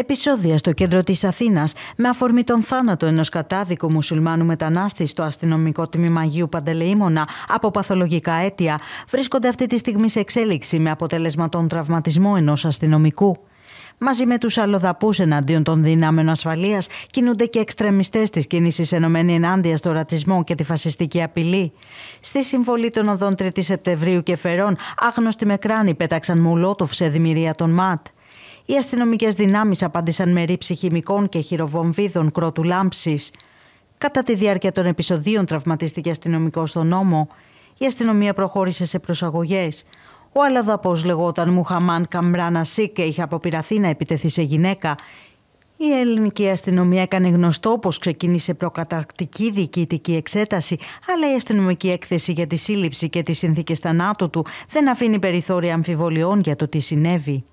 Επισόδια στο κέντρο της Αθήνας με αφορμή τον θάνατο ενός κατάδικου μουσουλμάνου μετανάστη στο αστυνομικό τμήμα Αγίου Παντελεήμονα από παθολογικά αίτια βρίσκονται αυτή τη στιγμή σε εξέλιξη με αποτέλεσμα τον τραυματισμό ενός αστυνομικού. Μαζί με τους αλλοδαπούς εναντίον των δυνάμεων ασφαλείας, κινούνται και εξτρεμιστές της κίνησης ενωμένη ενάντια στο ρατσισμό και τη φασιστική απειλή. Στη συμβολή των οδών Σεπτεμβρίου και Φερών, άγνωστοι με κράνη πέταξαν μουλότοφ σε δημιουργία των ΜΑΤ. Οι αστυνομικές δυνάμεις απάντησαν με ρήψη χημικών και χειροβομβίδων κρότου λάμψης. Κατά τη διάρκεια των επεισοδίων τραυματίστηκε αστυνομικό στον νόμο. Η αστυνομία προχώρησε σε προσαγωγές. Ο Αλαδαπός λεγόταν Μουχαμάν Καμπράνα Σίκ και είχε αποπειραθεί να επιτεθεί σε γυναίκα. Η ελληνική αστυνομία έκανε γνωστό πως ξεκίνησε προκαταρκτική διοικητική εξέταση, αλλά η αστυνομική έκθεση για τη σύλληψη και τις συνθήκες θανάτου του δεν αφήνει περιθώρια αμφιβολιών για το τι συνέβη.